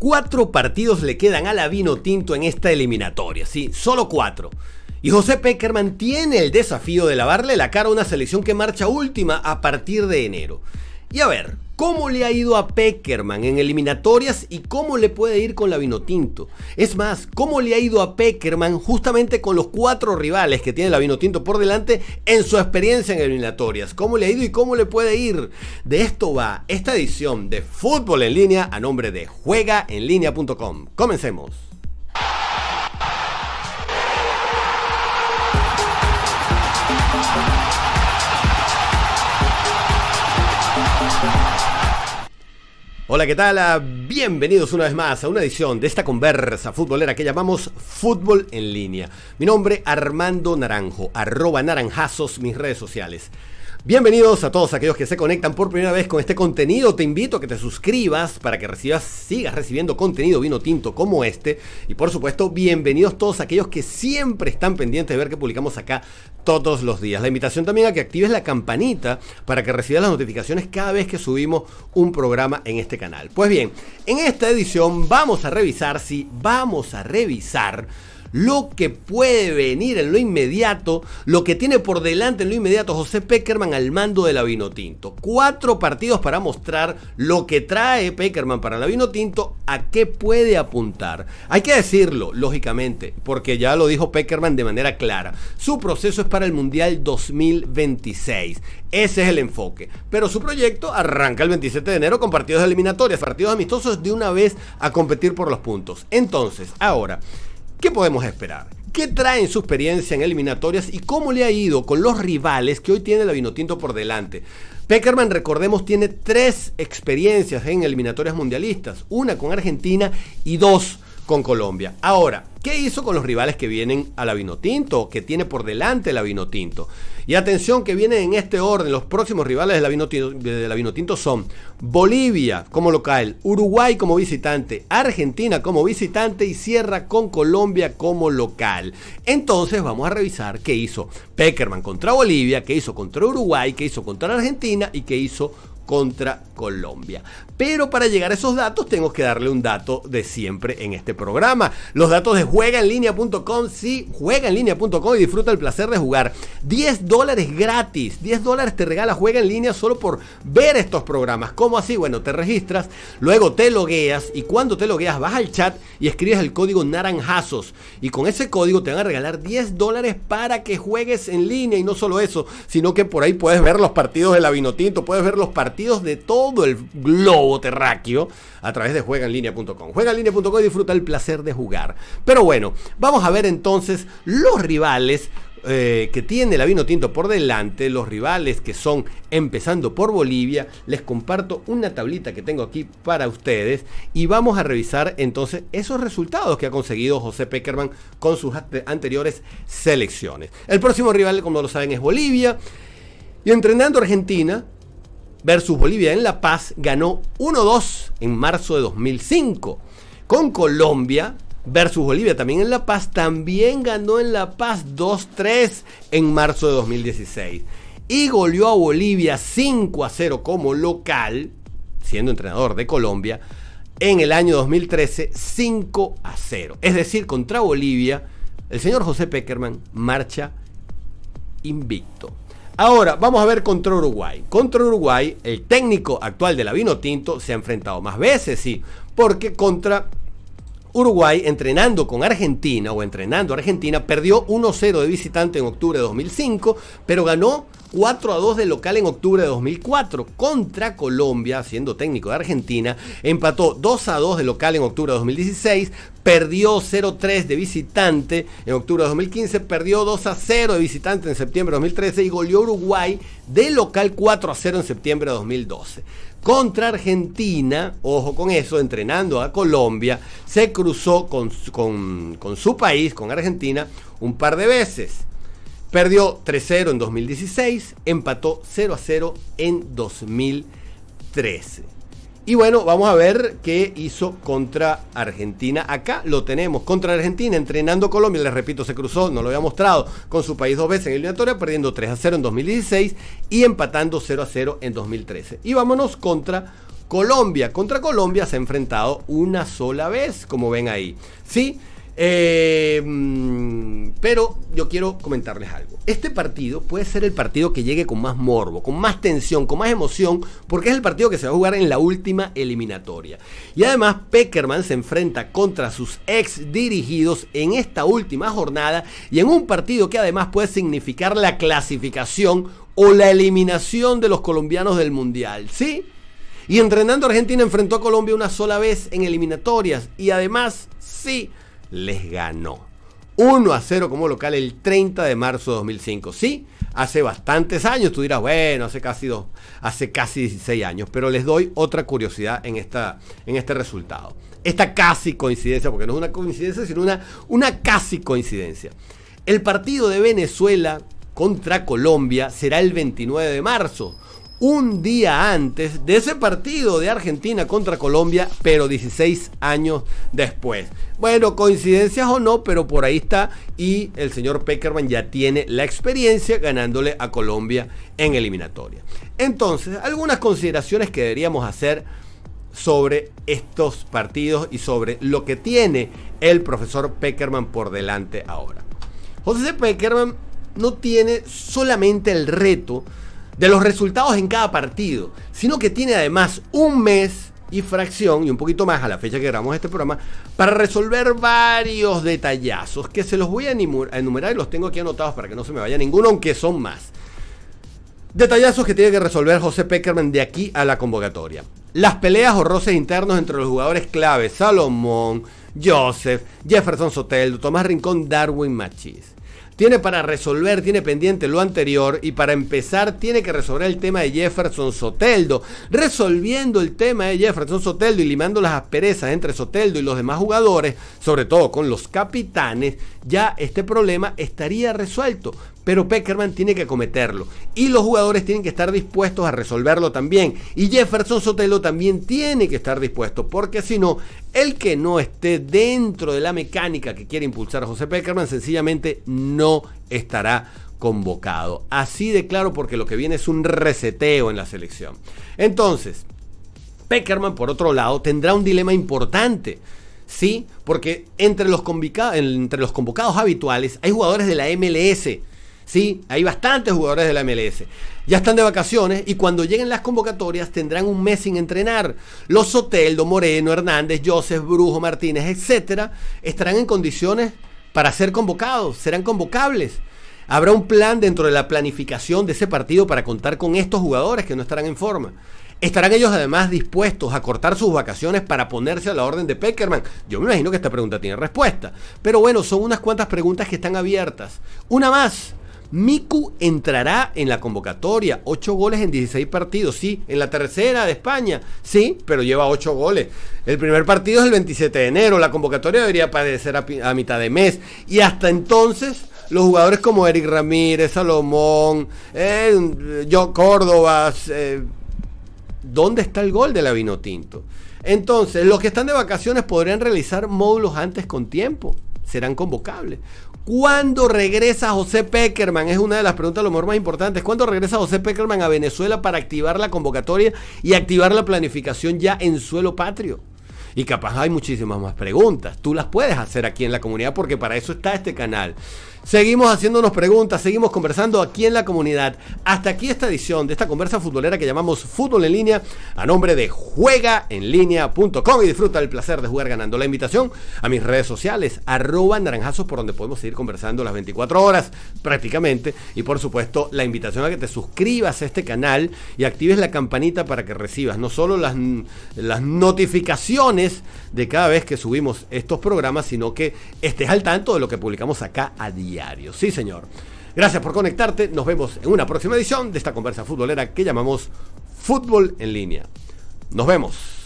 Cuatro partidos le quedan a la Vino Tinto en esta eliminatoria, sí, solo cuatro. Y José Peckerman tiene el desafío de lavarle la cara a una selección que marcha última a partir de enero. Y a ver, ¿Cómo le ha ido a Peckerman en eliminatorias y cómo le puede ir con la Vinotinto? Es más, ¿cómo le ha ido a Peckerman justamente con los cuatro rivales que tiene la Vinotinto por delante en su experiencia en eliminatorias? ¿Cómo le ha ido y cómo le puede ir? De esto va esta edición de Fútbol en línea a nombre de juegaenlinea.com. Comencemos. Hola, ¿qué tal? Ah, bienvenidos una vez más a una edición de esta conversa futbolera que llamamos Fútbol en línea. Mi nombre Armando Naranjo, arroba naranjazos mis redes sociales. Bienvenidos a todos aquellos que se conectan por primera vez con este contenido. Te invito a que te suscribas para que recibas, sigas recibiendo contenido vino tinto como este. Y por supuesto, bienvenidos todos aquellos que siempre están pendientes de ver qué publicamos acá todos los días. La invitación también a que actives la campanita para que recibas las notificaciones cada vez que subimos un programa en este canal. Pues bien, en esta edición vamos a revisar, si vamos a revisar lo que puede venir en lo inmediato, lo que tiene por delante en lo inmediato José Peckerman al mando de la Tinto Cuatro partidos para mostrar lo que trae Peckerman para la Tinto a qué puede apuntar. Hay que decirlo, lógicamente, porque ya lo dijo Peckerman de manera clara. Su proceso es para el Mundial 2026. Ese es el enfoque. Pero su proyecto arranca el 27 de enero con partidos eliminatorios, partidos amistosos de una vez a competir por los puntos. Entonces, ahora, ¿Qué podemos esperar? ¿Qué trae en su experiencia en eliminatorias y cómo le ha ido con los rivales que hoy tiene la Vinotinto por delante? Peckerman, recordemos, tiene tres experiencias en eliminatorias mundialistas, una con Argentina y dos con Colombia. Ahora, ¿qué hizo con los rivales que vienen a la Vinotinto, que tiene por delante la Vinotinto? Y atención que vienen en este orden, los próximos rivales de la, Vinotinto, de son Bolivia como local, Uruguay como visitante, Argentina como visitante y cierra con Colombia como local. Entonces vamos a revisar qué hizo Peckerman contra Bolivia, qué hizo contra Uruguay, qué hizo contra Argentina y qué hizo contra Colombia. Pero para llegar a esos datos tengo que darle un dato de siempre en este programa. Los datos de juegaenlinea.com, sí, juegaenlinea.com y disfruta el placer de jugar. 10 dólares gratis, 10 dólares te regala Juega en Línea solo por ver estos programas. ¿Cómo así? Bueno, te registras, luego te logueas y cuando te logueas vas al chat y escribes el código naranjazos y con ese código te van a regalar 10 dólares para que juegues en línea y no solo eso, sino que por ahí puedes ver los partidos de la Vinotinto, puedes ver los partidos de todo el globo terráqueo a través de juegaenlinea.com juegaenlinea.com y disfruta el placer de jugar. Pero bueno, vamos a ver entonces los rivales eh, que tiene la Vino Tinto por delante, los rivales que son empezando por Bolivia, les comparto una tablita que tengo aquí para ustedes y vamos a revisar entonces esos resultados que ha conseguido José Peckerman con sus anteriores selecciones. El próximo rival, como lo saben, es Bolivia. Y entrenando Argentina, versus Bolivia en La Paz ganó 1-2 en marzo de 2005. Con Colombia versus Bolivia también en La Paz, también ganó en La Paz 2-3 en marzo de 2016. Y goleó a Bolivia 5 0 como local, siendo entrenador de Colombia, en el año 2013 5 0. Es decir, contra Bolivia, el señor José Peckerman marcha invicto. Ahora, vamos a ver contra Uruguay. Contra Uruguay, el técnico actual de la Vino Tinto se ha enfrentado más veces, sí, porque contra Uruguay entrenando con Argentina o entrenando Argentina perdió 1-0 de visitante en octubre de 2005, pero ganó 4 2 de local en octubre de 2004 contra Colombia, siendo técnico de Argentina, empató 2 2 de local en octubre de 2016, perdió 0-3 de visitante en octubre de 2015, perdió 2 0 de visitante en septiembre de 2013 y goleó Uruguay de local 4 0 en septiembre de 2012 contra Argentina, ojo con eso, entrenando a Colombia, se cruzó con, su país, con Argentina, un par de veces. Perdió 3-0 en 2016, empató 0-0 en 2013. Y bueno, vamos a ver qué hizo contra Argentina. Acá lo tenemos, contra Argentina, entrenando Colombia, les repito, se cruzó, no lo había mostrado, con su país dos veces en eliminatoria, perdiendo 3 a 0 en 2016 y empatando 0 a 0 en 2013. Y vámonos contra Colombia. Contra Colombia se ha enfrentado una sola vez, como ven ahí. Sí, eh, pero yo quiero comentarles algo. Este partido puede ser el partido que llegue con más morbo, con más tensión, con más emoción, porque es el partido que se va a jugar en la última eliminatoria. Y además Peckerman se enfrenta contra sus ex dirigidos en esta última jornada y en un partido que además puede significar la clasificación o la eliminación de los colombianos del Mundial. ¿Sí? Y entrenando Argentina enfrentó a Colombia una sola vez en eliminatorias y además, sí les ganó. 1 a 0 como local el 30 de marzo de 2005. Sí, hace bastantes años, tú dirás, bueno, hace casi, dos, hace casi 16 años, pero les doy otra curiosidad en, esta, en este resultado. Esta casi coincidencia, porque no es una coincidencia, sino una, una casi coincidencia. El partido de Venezuela contra Colombia será el 29 de marzo un día antes de ese partido de Argentina contra Colombia, pero 16 años después. Bueno, coincidencias o no, pero por ahí está. Y el señor Peckerman ya tiene la experiencia ganándole a Colombia en eliminatoria. Entonces, algunas consideraciones que deberíamos hacer sobre estos partidos y sobre lo que tiene el profesor Peckerman por delante ahora. José Peckerman no tiene solamente el reto de los resultados en cada partido, sino que tiene además un mes y fracción, y un poquito más a la fecha que grabamos este programa, para resolver varios detallazos que se los voy a enumerar y los tengo aquí anotados para que no se me vaya ninguno, aunque son más. Detallazos que tiene que resolver José Peckerman de aquí a la convocatoria. Las peleas o roces internos entre los jugadores claves Salomón, Joseph, Jefferson Sotelo, Tomás Rincón, Darwin Machis tiene para resolver, tiene pendiente lo anterior y para empezar tiene que resolver el tema de Jefferson Soteldo. Resolviendo el tema de Jefferson Soteldo y limando las asperezas entre Soteldo y los demás jugadores, sobre todo con los capitanes, ya este problema estaría resuelto pero Peckerman tiene que cometerlo. Y los jugadores tienen que estar dispuestos a resolverlo también. Y Jefferson Sotelo también tiene que estar dispuesto, porque si no, el que no esté dentro de la mecánica que quiere impulsar José Peckerman sencillamente no estará convocado. Así de claro, porque lo que viene es un reseteo en la selección. Entonces, Peckerman, por otro lado, tendrá un dilema importante. Sí, porque entre entre los convocados habituales hay jugadores de la MLS ¿sí? Hay bastantes jugadores de la MLS. Ya están de vacaciones y cuando lleguen las convocatorias tendrán un mes sin entrenar. Los Soteldo, Moreno, Hernández, Joseph, Brujo, Martínez, etcétera, estarán en condiciones para ser convocados, serán convocables. Habrá un plan dentro de la planificación de ese partido para contar con estos jugadores que no estarán en forma. ¿Estarán ellos además dispuestos a cortar sus vacaciones para ponerse a la orden de Peckerman? Yo me imagino que esta pregunta tiene respuesta. Pero bueno, son unas cuantas preguntas que están abiertas. Una más, Miku entrará en la convocatoria. 8 goles en 16 partidos, sí. En la tercera de España, sí, pero lleva 8 goles. El primer partido es el 27 de enero. La convocatoria debería aparecer a, mitad de mes. Y hasta entonces, los jugadores como Eric Ramírez, Salomón, eh, Córdoba, eh, ¿dónde está el gol de la Tinto? Entonces, los que están de vacaciones podrían realizar módulos antes con tiempo serán convocables. ¿Cuándo regresa José Peckerman? Es una de las preguntas lo mejor más importantes. ¿Cuándo regresa José Peckerman a Venezuela para activar la convocatoria y activar la planificación ya en suelo patrio? Y capaz hay muchísimas más preguntas. Tú las puedes hacer aquí en la comunidad porque para eso está este canal. Seguimos haciéndonos preguntas, seguimos conversando aquí en la comunidad. Hasta aquí esta edición de esta conversa futbolera que llamamos Fútbol en línea a nombre de juegaenlinea.com y disfruta el placer de jugar ganando. La invitación a mis redes sociales, arroba naranjazos por donde podemos seguir conversando las 24 horas prácticamente. Y por supuesto la invitación a que te suscribas a este canal y actives la campanita para que recibas no solo las, las notificaciones, de cada vez que subimos estos programas, sino que estés al tanto de lo que publicamos acá a diario. Sí, señor. Gracias por conectarte. Nos vemos en una próxima edición de esta conversa futbolera que llamamos Fútbol en línea. Nos vemos.